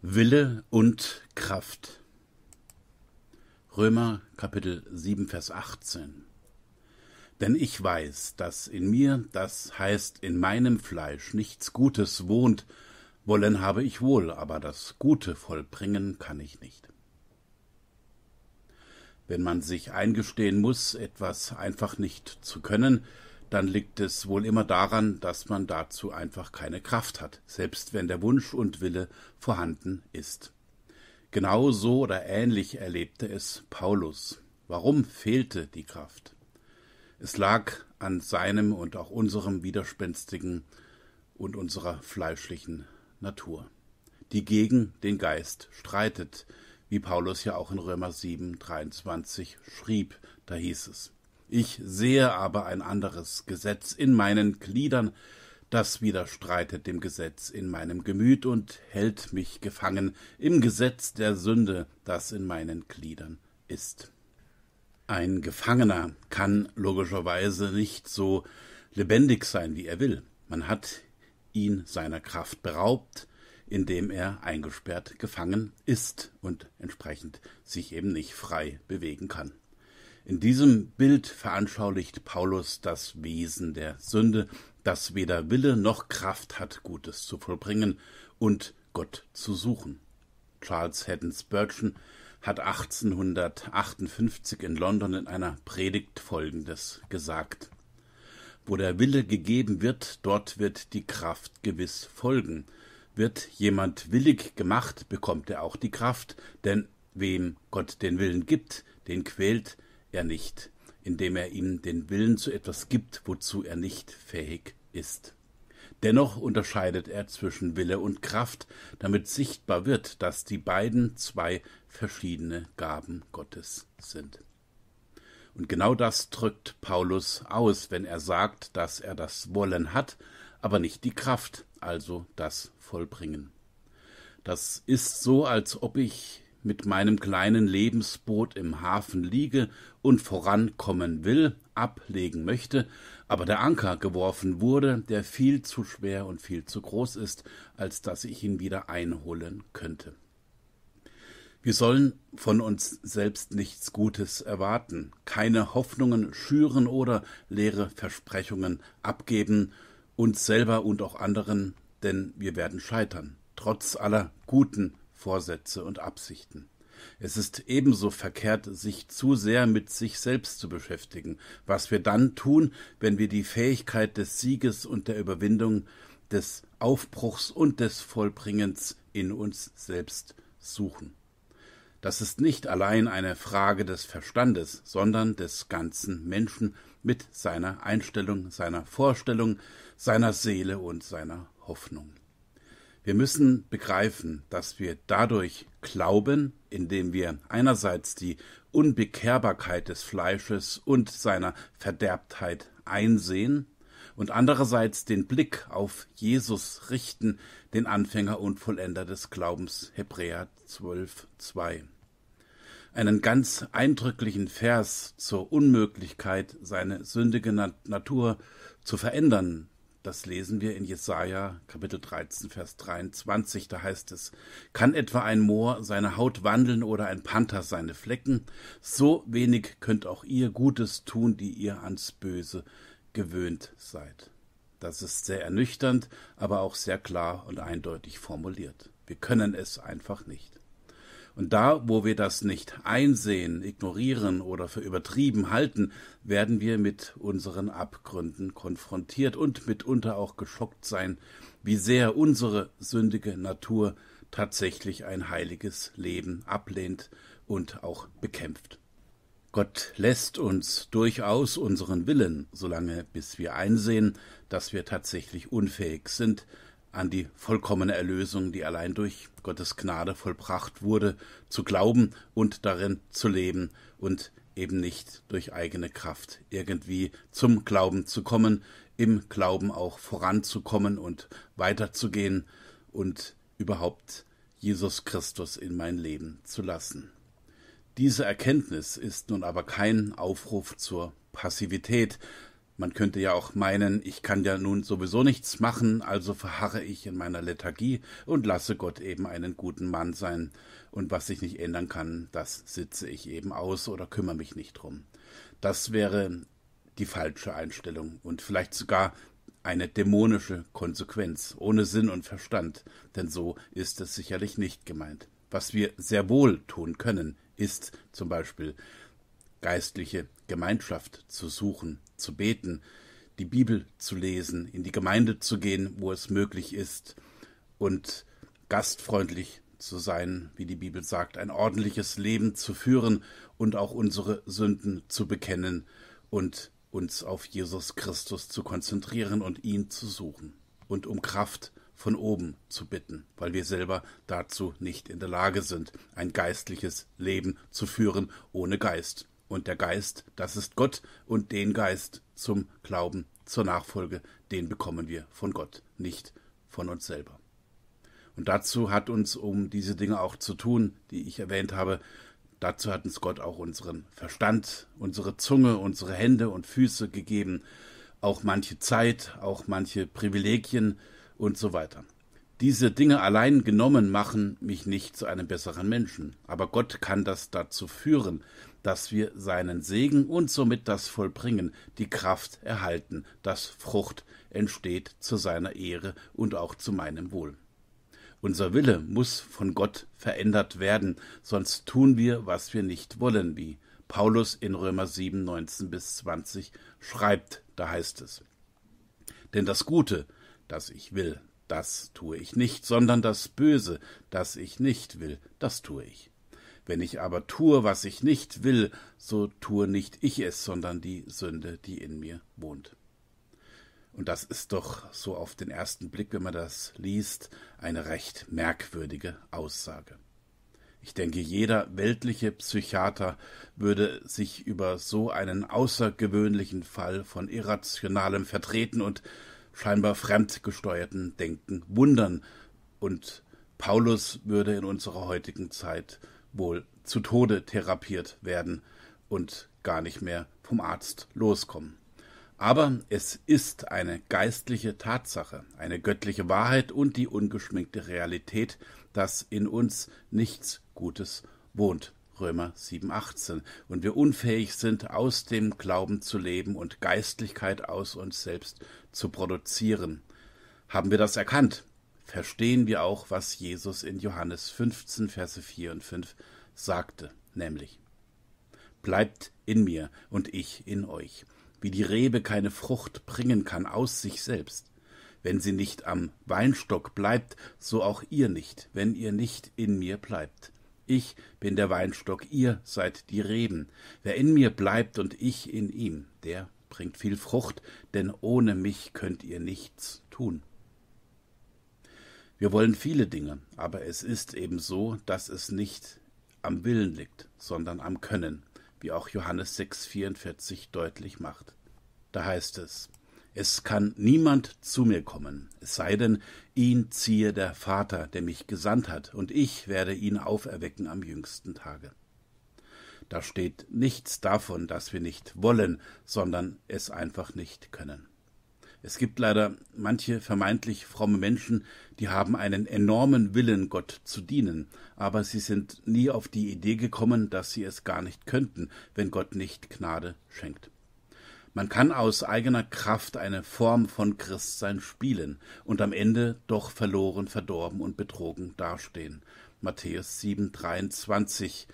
Wille und Kraft. Römer Kapitel 7 Vers 18. Denn ich weiß, dass in mir, das heißt in meinem Fleisch, nichts Gutes wohnt, wollen habe ich wohl, aber das Gute vollbringen kann ich nicht. Wenn man sich eingestehen muss, etwas einfach nicht zu können, dann liegt es wohl immer daran, dass man dazu einfach keine Kraft hat, selbst wenn der Wunsch und Wille vorhanden ist. Genau so oder ähnlich erlebte es Paulus. Warum fehlte die Kraft? Es lag an seinem und auch unserem widerspenstigen und unserer fleischlichen Natur, die gegen den Geist streitet, wie Paulus ja auch in Römer 7, 23 schrieb, da hieß es. Ich sehe aber ein anderes Gesetz in meinen Gliedern, das widerstreitet dem Gesetz in meinem Gemüt und hält mich gefangen im Gesetz der Sünde, das in meinen Gliedern ist. Ein Gefangener kann logischerweise nicht so lebendig sein, wie er will. Man hat ihn seiner Kraft beraubt, indem er eingesperrt gefangen ist und entsprechend sich eben nicht frei bewegen kann. In diesem Bild veranschaulicht Paulus das Wesen der Sünde, das weder Wille noch Kraft hat, Gutes zu vollbringen und Gott zu suchen. Charles Haddon Spurgeon hat 1858 in London in einer Predigt Folgendes gesagt. Wo der Wille gegeben wird, dort wird die Kraft gewiss folgen. Wird jemand willig gemacht, bekommt er auch die Kraft, denn wem Gott den Willen gibt, den quält, er nicht, indem er ihm den Willen zu etwas gibt, wozu er nicht fähig ist. Dennoch unterscheidet er zwischen Wille und Kraft, damit sichtbar wird, dass die beiden zwei verschiedene Gaben Gottes sind. Und genau das drückt Paulus aus, wenn er sagt, dass er das Wollen hat, aber nicht die Kraft, also das Vollbringen. Das ist so, als ob ich mit meinem kleinen Lebensboot im Hafen liege und vorankommen will, ablegen möchte, aber der Anker geworfen wurde, der viel zu schwer und viel zu groß ist, als dass ich ihn wieder einholen könnte. Wir sollen von uns selbst nichts Gutes erwarten, keine Hoffnungen schüren oder leere Versprechungen abgeben, uns selber und auch anderen, denn wir werden scheitern, trotz aller guten Vorsätze und Absichten. Es ist ebenso verkehrt, sich zu sehr mit sich selbst zu beschäftigen, was wir dann tun, wenn wir die Fähigkeit des Sieges und der Überwindung, des Aufbruchs und des Vollbringens in uns selbst suchen. Das ist nicht allein eine Frage des Verstandes, sondern des ganzen Menschen mit seiner Einstellung, seiner Vorstellung, seiner Seele und seiner Hoffnung. Wir müssen begreifen, dass wir dadurch glauben, indem wir einerseits die Unbekehrbarkeit des Fleisches und seiner Verderbtheit einsehen und andererseits den Blick auf Jesus richten, den Anfänger und Vollender des Glaubens, Hebräer 12, 2 einen ganz eindrücklichen Vers zur Unmöglichkeit, seine sündige Natur zu verändern, das lesen wir in Jesaja, Kapitel 13, Vers 23. Da heißt es: Kann etwa ein Moor seine Haut wandeln oder ein Panther seine Flecken? So wenig könnt auch ihr Gutes tun, die ihr ans Böse gewöhnt seid. Das ist sehr ernüchternd, aber auch sehr klar und eindeutig formuliert. Wir können es einfach nicht. Und da, wo wir das nicht einsehen, ignorieren oder für übertrieben halten, werden wir mit unseren Abgründen konfrontiert und mitunter auch geschockt sein, wie sehr unsere sündige Natur tatsächlich ein heiliges Leben ablehnt und auch bekämpft. Gott lässt uns durchaus unseren Willen, solange bis wir einsehen, dass wir tatsächlich unfähig sind, an die vollkommene Erlösung, die allein durch Gottes Gnade vollbracht wurde, zu glauben und darin zu leben und eben nicht durch eigene Kraft irgendwie zum Glauben zu kommen, im Glauben auch voranzukommen und weiterzugehen und überhaupt Jesus Christus in mein Leben zu lassen. Diese Erkenntnis ist nun aber kein Aufruf zur Passivität, man könnte ja auch meinen, ich kann ja nun sowieso nichts machen, also verharre ich in meiner Lethargie und lasse Gott eben einen guten Mann sein, und was ich nicht ändern kann, das sitze ich eben aus oder kümmere mich nicht drum. Das wäre die falsche Einstellung und vielleicht sogar eine dämonische Konsequenz, ohne Sinn und Verstand, denn so ist es sicherlich nicht gemeint. Was wir sehr wohl tun können, ist zum Beispiel geistliche Gemeinschaft zu suchen, zu beten, die Bibel zu lesen, in die Gemeinde zu gehen, wo es möglich ist und gastfreundlich zu sein, wie die Bibel sagt, ein ordentliches Leben zu führen und auch unsere Sünden zu bekennen und uns auf Jesus Christus zu konzentrieren und ihn zu suchen und um Kraft von oben zu bitten, weil wir selber dazu nicht in der Lage sind, ein geistliches Leben zu führen ohne Geist und der Geist, das ist Gott, und den Geist zum Glauben, zur Nachfolge, den bekommen wir von Gott, nicht von uns selber. Und dazu hat uns, um diese Dinge auch zu tun, die ich erwähnt habe, dazu hat uns Gott auch unseren Verstand, unsere Zunge, unsere Hände und Füße gegeben, auch manche Zeit, auch manche Privilegien und so weiter. Diese Dinge allein genommen machen mich nicht zu einem besseren Menschen, aber Gott kann das dazu führen, dass wir seinen Segen und somit das Vollbringen, die Kraft erhalten, dass Frucht entsteht zu seiner Ehre und auch zu meinem Wohl. Unser Wille muss von Gott verändert werden, sonst tun wir, was wir nicht wollen, wie Paulus in Römer 7, 19 bis 20 schreibt, da heißt es. Denn das Gute, das ich will, das tue ich nicht, sondern das Böse, das ich nicht will, das tue ich. Wenn ich aber tue, was ich nicht will, so tue nicht ich es, sondern die Sünde, die in mir wohnt. Und das ist doch so auf den ersten Blick, wenn man das liest, eine recht merkwürdige Aussage. Ich denke, jeder weltliche Psychiater würde sich über so einen außergewöhnlichen Fall von irrationalem Vertreten und scheinbar fremdgesteuerten Denken wundern. Und Paulus würde in unserer heutigen Zeit wohl zu Tode therapiert werden und gar nicht mehr vom Arzt loskommen. Aber es ist eine geistliche Tatsache, eine göttliche Wahrheit und die ungeschminkte Realität, dass in uns nichts Gutes wohnt. Römer 7,18, und wir unfähig sind, aus dem Glauben zu leben und Geistlichkeit aus uns selbst zu produzieren. Haben wir das erkannt? Verstehen wir auch, was Jesus in Johannes 15, Verse 4 und 5 sagte, nämlich Bleibt in mir und ich in euch, wie die Rebe keine Frucht bringen kann aus sich selbst, wenn sie nicht am Weinstock bleibt, so auch ihr nicht, wenn ihr nicht in mir bleibt. Ich bin der Weinstock, ihr seid die Reben. Wer in mir bleibt und ich in ihm, der bringt viel Frucht, denn ohne mich könnt ihr nichts tun. Wir wollen viele Dinge, aber es ist eben so, dass es nicht am Willen liegt, sondern am Können, wie auch Johannes 6,44 deutlich macht. Da heißt es, es kann niemand zu mir kommen, es sei denn, ihn ziehe der Vater, der mich gesandt hat, und ich werde ihn auferwecken am jüngsten Tage. Da steht nichts davon, dass wir nicht wollen, sondern es einfach nicht können. Es gibt leider manche vermeintlich fromme Menschen, die haben einen enormen Willen, Gott zu dienen, aber sie sind nie auf die Idee gekommen, dass sie es gar nicht könnten, wenn Gott nicht Gnade schenkt. Man kann aus eigener Kraft eine Form von Christsein spielen und am Ende doch verloren, verdorben und betrogen dastehen. Matthäus 7:23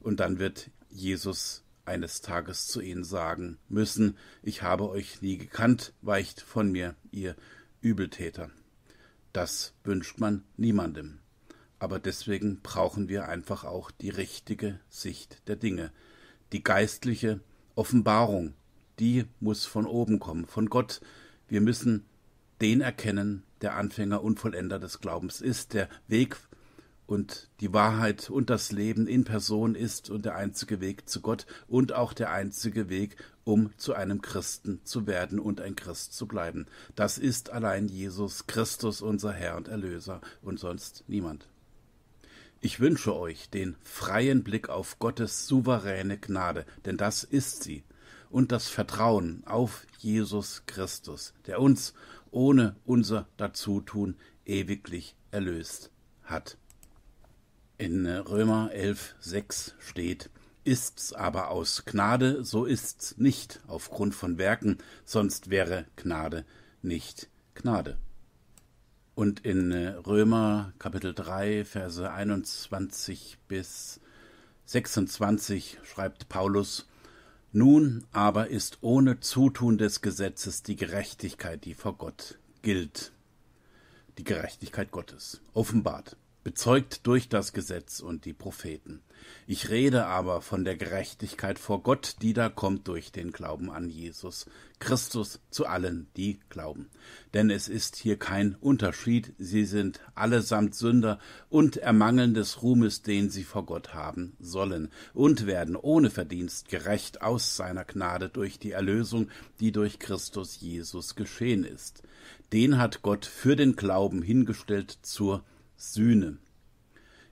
Und dann wird Jesus eines Tages zu ihnen sagen müssen, ich habe euch nie gekannt, weicht von mir, ihr Übeltäter. Das wünscht man niemandem. Aber deswegen brauchen wir einfach auch die richtige Sicht der Dinge, die geistliche Offenbarung die muss von oben kommen, von Gott. Wir müssen den erkennen, der Anfänger und Vollender des Glaubens ist, der Weg und die Wahrheit und das Leben in Person ist und der einzige Weg zu Gott und auch der einzige Weg, um zu einem Christen zu werden und ein Christ zu bleiben. Das ist allein Jesus Christus, unser Herr und Erlöser und sonst niemand. Ich wünsche euch den freien Blick auf Gottes souveräne Gnade, denn das ist sie und das Vertrauen auf Jesus Christus, der uns ohne unser Dazutun ewiglich erlöst hat. In Römer 11, 6 steht, Ist's aber aus Gnade, so ist's nicht aufgrund von Werken, sonst wäre Gnade nicht Gnade. Und in Römer Kapitel 3, Verse 21 bis 26 schreibt Paulus, nun aber ist ohne Zutun des Gesetzes die Gerechtigkeit, die vor Gott gilt. Die Gerechtigkeit Gottes, offenbart bezeugt durch das Gesetz und die Propheten. Ich rede aber von der Gerechtigkeit vor Gott, die da kommt durch den Glauben an Jesus Christus zu allen, die glauben. Denn es ist hier kein Unterschied, sie sind allesamt Sünder und ermangeln des Ruhmes, den sie vor Gott haben sollen, und werden ohne Verdienst gerecht aus seiner Gnade durch die Erlösung, die durch Christus Jesus geschehen ist. Den hat Gott für den Glauben hingestellt zur Sühne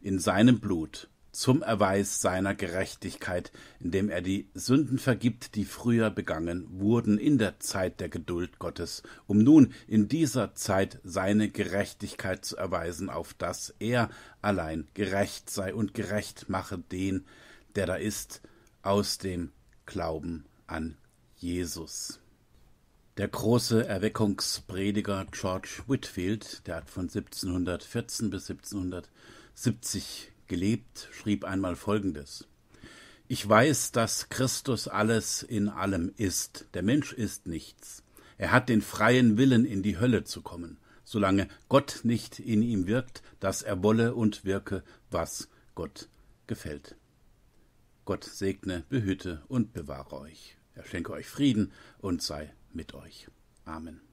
in seinem Blut zum Erweis seiner Gerechtigkeit, indem er die Sünden vergibt, die früher begangen wurden in der Zeit der Geduld Gottes, um nun in dieser Zeit seine Gerechtigkeit zu erweisen, auf dass er allein gerecht sei und gerecht mache den, der da ist, aus dem Glauben an Jesus. Der große Erweckungsprediger George Whitfield, der hat von 1714 bis 1770 gelebt, schrieb einmal Folgendes. Ich weiß, dass Christus alles in allem ist. Der Mensch ist nichts. Er hat den freien Willen, in die Hölle zu kommen, solange Gott nicht in ihm wirkt, dass er wolle und wirke, was Gott gefällt. Gott segne, behüte und bewahre euch. Er schenke euch Frieden und sei mit euch. Amen.